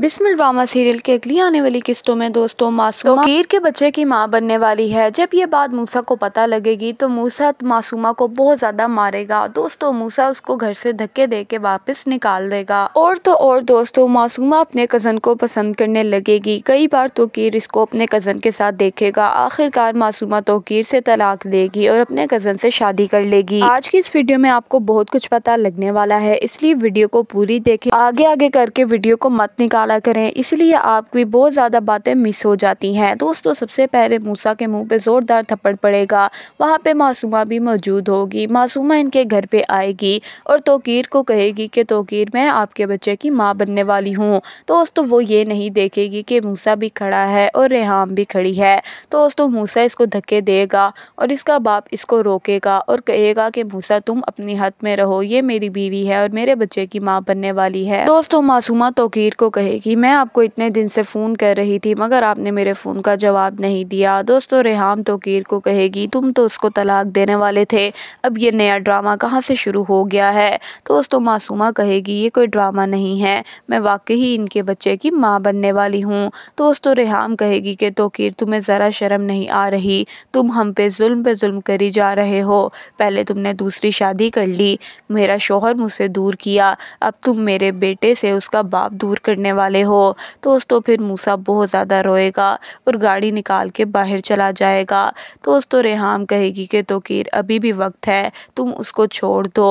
Bismil drama serial के अगली आने वाली किस्तों में दोस्तों मासूमा कीर के बच्चे की मां बनने वाली है जब ये बात मूसा को पता लगेगी तो मूसा मासूमा को बहुत ज़्यादा मारेगा दोस्तों मूसा उसको घर से धक्के दे के वापस निकाल देगा और तो और दोस्तों मासूमा अपने कज़न को पसंद करने लगेगी कई बार तोकीर इसको अपने कज़न के साथ देखेगा आखिरकार मासूमा तोकीर से तलाक देगी और अपने कज़न से शादी कर लेगी आज की इस वीडियो में आपको बहुत कुछ पता लगने वाला है इसलिए वीडियो को पूरी देखे आगे आगे करके वीडियो को मत निकाल ताला करें इसलिए आपकी बहुत ज़्यादा बातें मिस हो जाती हैं दोस्तों सबसे पहले मूसा के मुंह पे ज़ोरदार थप्पड़ पड़ेगा वहाँ पे मासूमा भी मौजूद होगी मासूमा इनके घर पे आएगी और तोकीर को कहेगी कि तोकीर मैं आपके बच्चे की माँ बनने वाली हूँ दोस्तों वो ये नहीं देखेगी कि मूसा भी खड़ा है और रेहाम भी खड़ी है दोस्तों मूसा इसको धक्के देगा और इसका बाप इसको रोकेगा और कहेगा कि मूसा तुम अपने हथ में रहो ये मेरी बीवी है और मेरे बच्चे की माँ बनने वाली है दोस्तों मासूमा तोकीर को कहेगी है कि मैं आपको इतने दिन से फ़ोन कर रही थी मगर आपने मेरे फ़ोन का जवाब नहीं दिया दोस्तों रेहाम तोकीर को कहेगी तुम तो उसको तलाक देने वाले थे अब ये नया ड्रामा कहाँ से शुरू हो गया है दोस्तों मासूमा कहेगी ये कोई ड्रामा नहीं है मैं वाकई ही इनके बच्चे की माँ बनने वाली हूँ दोस्तों रेहाम कहेगी कि तोकीर तुम्हें ज़रा शर्म नहीं आ रही तुम हम पे जुल्म पे जुल्म करी जा रहे हो पहले तुमने दूसरी शादी कर ली मेरा शोहर मुझसे दूर किया अब तुम मेरे बेटे से उसका बाप दूर करने वाले वाले हो दोस्तों तो फिर मूसा बहुत ज़्यादा रोएगा और गाड़ी निकाल के बाहर चला जाएगा दोस्तों रेहाम कहेगी कि तोकीर अभी भी वक्त है तुम उसको छोड़ दो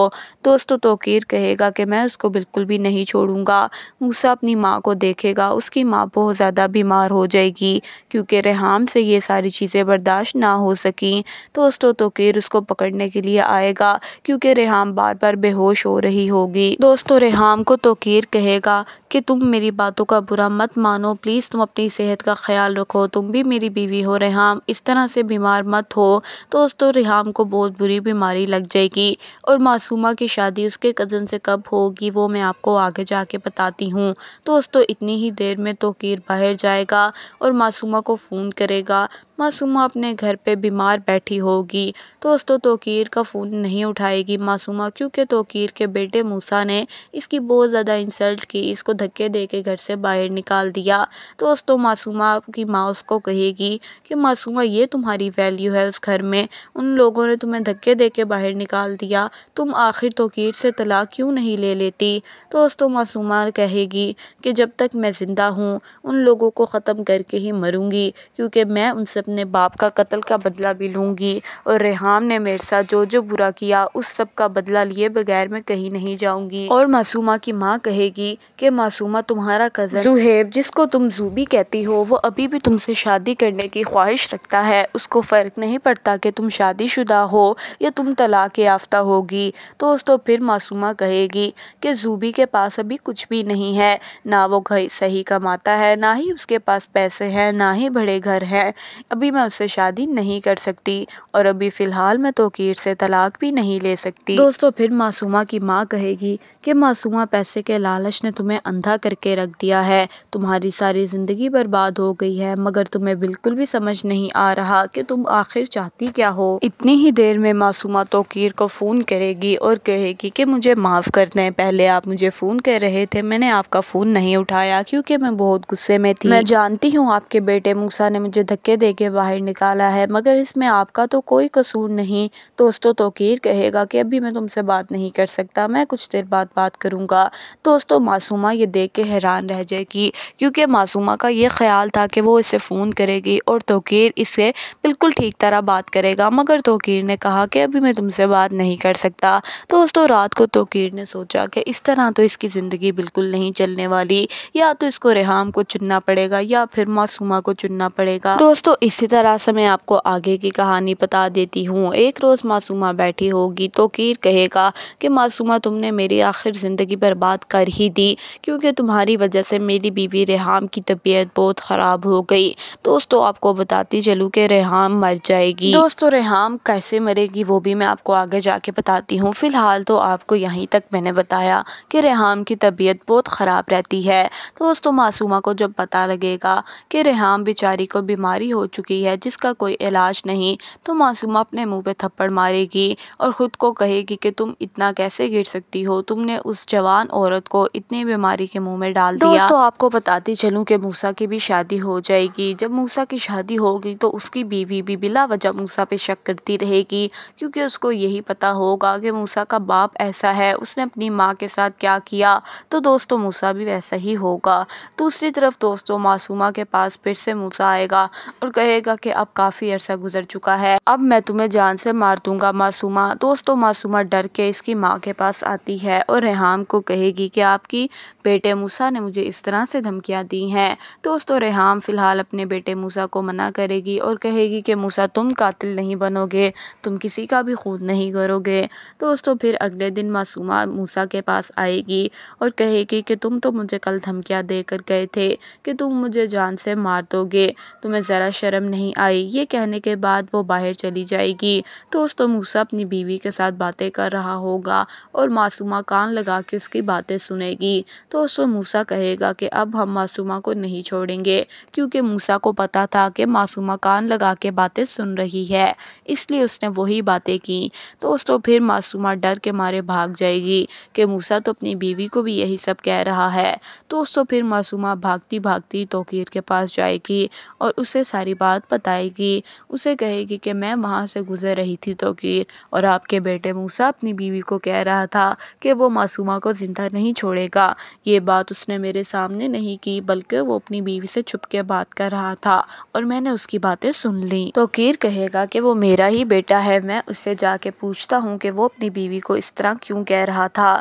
दोस्तों तोकीर कहेगा कि मैं उसको बिल्कुल भी नहीं छोड़ूंगा मूसा अपनी माँ को देखेगा उसकी माँ बहुत ज़्यादा बीमार हो जाएगी क्योंकि रेहाम से ये सारी चीज़ें बर्दाश्त ना हो सकें दोस्तों तोकीर उसको पकड़ने के लिए आएगा क्योंकि रेहाम बार बार बेहोश हो रही होगी दोस्तों रेहाम को तोकीर कहेगा कि तुम मेरी बात बातों का बुरा मत मानो प्लीज़ तुम अपनी सेहत का ख्याल रखो तुम भी मेरी बीवी हो रेहाम इस तरह से बीमार मत हो दोस्तों रेहाम को बहुत बुरी बीमारी लग जाएगी और मासूमा की शादी उसके कज़न से कब होगी वो मैं आपको आगे जाके बताती हूँ दोस्तों इतनी ही देर में तोकीर बाहर जाएगा और मासूमा को फ़ोन करेगा मासूमा अपने घर पे बीमार बैठी होगी दोस्तों तोकीर का फ़ोन नहीं उठाएगी मासूमा क्योंकि तोकीर के बेटे मूसा ने इसकी बहुत ज़्यादा इंसल्ट की इसको धक्के दे के घर से बाहर निकाल दिया दोस्तों मासूमा की माँ उसको कहेगी कि मासूमा ये तुम्हारी वैल्यू है उस घर में उन लोगों ने तुम्हें धक्के दे के बाहर निकाल दिया तुम आखिर तोकीर से तलाक क्यों नहीं ले लेती दोस्तों मासूमा कहेगी कि जब तक मैं ज़िंदा हूँ उन लोगों को ख़त्म करके ही मरूँगी क्योंकि मैं उनसे अपने बाप का कत्ल का बदला भी लूँगी और रेहाम ने मेरे साथ जो जो बुरा किया उस सब का बदला लिए बगैर मैं कहीं नहीं जाऊँगी और मासूमा की माँ कहेगी कि मासूमा तुम्हारा कज़न जुहेब जिसको तुम जूबी कहती हो वो अभी भी तुमसे शादी करने की ख्वाहिश रखता है उसको फ़र्क नहीं पड़ता कि तुम शादीशुदा हो या तुम तलाक याफ्ता होगी दोस्तों तो फिर मासूमा कहेगी कि जूबी के पास अभी कुछ भी नहीं है ना वो सही कमाता है ना ही उसके पास पैसे हैं ना ही बड़े घर हैं अभी मैं उससे शादी नहीं कर सकती और अभी फ़िलहाल मैं तोकीर से तलाक भी नहीं ले सकती दोस्तों फिर मासूमा की माँ कहेगी कि मासूमा पैसे के लालच ने तुम्हें अंधा करके रख दिया है तुम्हारी सारी ज़िंदगी बर्बाद हो गई है मगर तुम्हें बिल्कुल भी समझ नहीं आ रहा कि तुम आखिर चाहती क्या हो इतनी ही देर में मासूमा तोकीर को फ़ोन करेगी और कहेगी कि मुझे माफ़ कर दें पहले आप मुझे फ़ोन कर रहे थे मैंने आपका फ़ोन नहीं उठाया क्योंकि मैं बहुत गुस्से में थी मैं जानती हूँ आपके बेटे मूसा ने मुझे धक्के दे के के बाहर निकाला है मगर इसमें आपका तो कोई कसूर नहीं तो दोस्तों तोकीर कहेगा कि अभी मैं तुमसे बात नहीं कर सकता मैं कुछ देर बाद बात करूँगा दोस्तों मासूमा ये देख के हैरान रह जाएगी क्योंकि मासूमा का ये ख्याल था कि वो इसे फ़ोन करेगी और तोकीर इससे बिल्कुल ठीक तरह बात करेगा मगर तोकीर ने कहा कि अभी मैं तुमसे बात नहीं कर सकता दोस्तों रात को तोकीर ने सोचा कि इस तरह तो इसकी ज़िंदगी बिल्कुल नहीं चलने वाली या तो इसको रेहाम को चुनना पड़ेगा या फिर मासूमा को चुनना पड़ेगा दोस्तों इस इसी तरह से मैं आपको आगे की कहानी बता देती हूँ एक रोज़ मासूमा बैठी होगी तो कीर कहेगा कि मासूमा तुमने मेरी आखिर ज़िंदगी बर्बाद कर ही दी क्योंकि तुम्हारी वजह से मेरी बीवी रेहाम की तबीयत बहुत ख़राब हो गई दोस्तों आपको बताती चलूँ कि रेहाम मर जाएगी दोस्तों रेहाम कैसे मरेगी वो भी मैं आपको आगे जाके बताती हूँ फ़िलहाल तो आपको यहीं तक मैंने बताया कि रेहाम की तबीयत बहुत ख़राब रहती है दोस्तों मासूमा को जब पता लगेगा कि रेहाम बेचारी को बीमारी हो चुकी चुकी है जिसका कोई इलाज नहीं तो मासूमा अपने मुंह पे थप्पड़ मारेगी और ख़ुद को कहेगी कि तुम इतना कैसे गिर सकती हो तुमने उस जवान औरत को इतनी बीमारी के मुंह में डाल दिया दोस्तों आपको बताती चलूँ कि मूसा की भी शादी हो जाएगी जब मूसा की शादी होगी तो उसकी बीवी भी बिला वजह मूसा पे शक करती रहेगी क्योंकि उसको यही पता होगा कि मूसा का बाप ऐसा है उसने अपनी माँ के साथ क्या किया तो दोस्तों मूसा भी वैसा ही होगा दूसरी तरफ दोस्तों मासूमा के पास फिर से मूसा आएगा और कहे कहेगा कि अब काफ़ी अरसा गुजर चुका है अब मैं तुम्हें जान से मार दूंगा मासूमा दोस्तों मासूमा डर के इसकी माँ के पास आती है और रेहाम को कहेगी कि आपकी बेटे मूसा ने मुझे इस तरह से धमकियाँ दी हैं दोस्तों रेहाम फ़िलहाल अपने बेटे मूसा को मना करेगी और कहेगी कि मूसा तुम कातिल नहीं बनोगे तुम किसी का भी खून नहीं करोगे दोस्तों फिर अगले दिन मासूमा मूसा के पास आएगी और कहेगी कि तुम तो मुझे कल धमकियाँ देकर गए थे कि तुम मुझे जान से मार दोगे तुम्हें ज़रा शर्म शर्म नहीं आई ये कहने के बाद वो बाहर चली जाएगी दोस्तों मूसा अपनी बीवी के साथ बातें कर रहा होगा और मासूमा कान लगा के उसकी बातें सुनेगी दोस्तों मूसा कहेगा कि अब हम मासूमा को नहीं छोड़ेंगे क्योंकि मूसा को पता था कि मासूमा कान लगा के बातें सुन रही है इसलिए उसने वही बातें की दोस्तों फिर मासूमा डर के मारे भाग जाएगी कि मूसा तो अपनी बीवी को भी यही सब कह रहा है दोस्तों फिर मासूमा भागती भागती तोकीर के पास जाएगी और उसे सारी बात बात बताएगी उसे कहेगी कि मैं वहाँ से गुज़र रही थी तो कि और आपके बेटे मूसा अपनी बीवी को कह रहा था कि वो मासूमा को ज़िंदा नहीं छोड़ेगा ये बात उसने मेरे सामने नहीं की बल्कि वो अपनी बीवी से छुप के बात कर रहा था और मैंने उसकी बातें सुन ली तो कीर कहेगा कि वो मेरा ही बेटा है मैं उससे जाके पूछता हूँ कि वो अपनी बीवी को इस तरह क्यों कह रहा था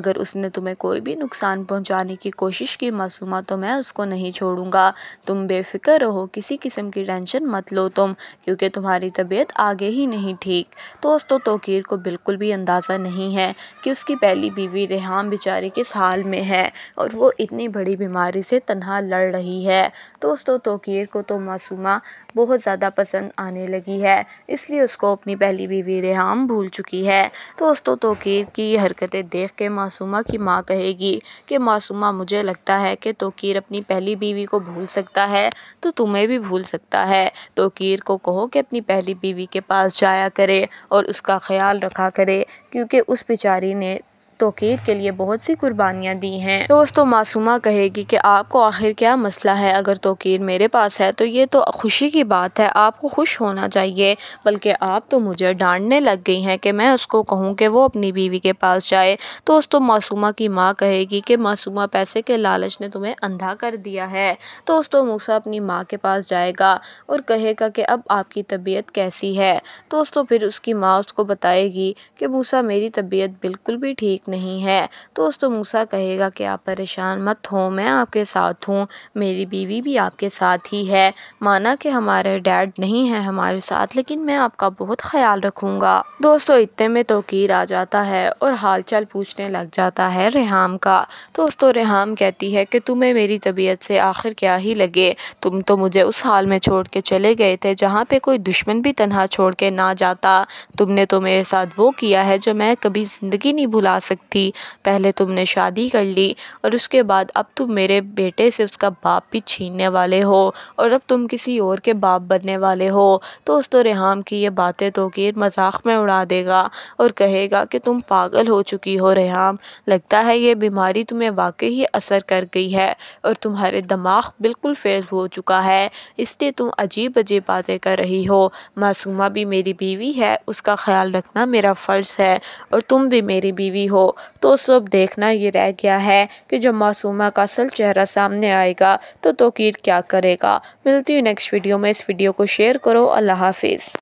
अगर उसने तुम्हें कोई भी नुकसान पहुँचाने की कोशिश की मासूमा तो मैं उसको नहीं छोड़ूंगा तुम बेफिक्र रहो किसी किस्म की टेंशन मत लो तुम क्योंकि तुम्हारी तबीयत आगे ही नहीं ठीक दोस्तों तोकीर को बिल्कुल भी अंदाज़ा नहीं है कि उसकी पहली बीवी रेहान बेचारे किस हाल में है और वो इतनी बड़ी बीमारी से तनहा लड़ रही है दोस्तों तोकीर को तो मासूमा बहुत ज़्यादा पसंद आने लगी है इसलिए उसको अपनी पहली बीवी रेहान भूल चुकी है दोस्तों तोकीर की हरकतें देख के मासूमा की माँ कहेगी कि मासूमा मुझे लगता है कि तोकीर अपनी पहली बीवी को भूल सकता है तो तुम्हें भी भूल सकता है है तो कीर को कहो कि अपनी पहली बीवी के पास जाया करे और उसका ख्याल रखा करे क्योंकि उस बेचारी ने तोकीद के लिए बहुत सी कुर्बानियाँ दी हैं दोस्तों मासूमा कहेगी कि आपको आखिर क्या मसला है अगर तोकीर मेरे पास है तो ये तो खुशी की बात है आपको खुश होना चाहिए बल्कि आप तो मुझे डांटने लग गई हैं कि मैं उसको कहूँ कि वो अपनी बीवी के पास जाए दोस्तों मासूमा की माँ कहेगी कि मासूमा पैसे के लालच ने तुम्हें अंधा कर दिया है दोस्तों मूसा अपनी माँ के पास जाएगा और कहेगा कि अब आपकी तबीयत कैसी है दोस्तों फिर उसकी माँ उसको बताएगी कि मूसा मेरी तबीयत बिल्कुल भी ठीक नहीं है तो दोस्तों मूसा कहेगा कि आप परेशान मत हो मैं आपके साथ हूँ मेरी बीवी भी आपके साथ ही है माना कि हमारे डैड नहीं है हमारे साथ लेकिन मैं आपका बहुत ख्याल रखूँगा दोस्तों इतने में तोकीर आ जाता है और हालचाल पूछने लग जाता है रेहाम का दोस्तों रेहाम कहती है कि तुम्हें मेरी तबीयत से आखिर क्या ही लगे तुम तो मुझे उस हाल में छोड़ के चले गए थे जहाँ पे कोई दुश्मन भी तनहा छोड़ के ना जाता तुमने तो मेरे साथ वो किया है जो मैं कभी ज़िंदगी नहीं भुला सकती सकती पहले तुमने शादी कर ली और उसके बाद अब तुम मेरे बेटे से उसका बाप भी छीनने वाले हो और अब तुम किसी और के बाप बनने वाले हो तो उस तो रेहाम की ये बातें तो कि मजाक में उड़ा देगा और कहेगा कि तुम पागल हो चुकी हो रेहाम लगता है ये बीमारी तुम्हें वाकई ही असर कर गई है और तुम्हारे दिमाग बिल्कुल फेल हो चुका है इसलिए तुम अजीब अजीब बातें कर रही हो मासूमा भी मेरी बीवी है उसका ख्याल रखना मेरा फ़र्ज़ है और तुम भी मेरी बीवी हो तो सब देखना ये रह गया है कि जब मासूमा का असल चेहरा सामने आएगा तो तोकीर क्या करेगा मिलती हूँ नेक्स्ट वीडियो में इस वीडियो को शेयर करो अल्लाह हाफिज़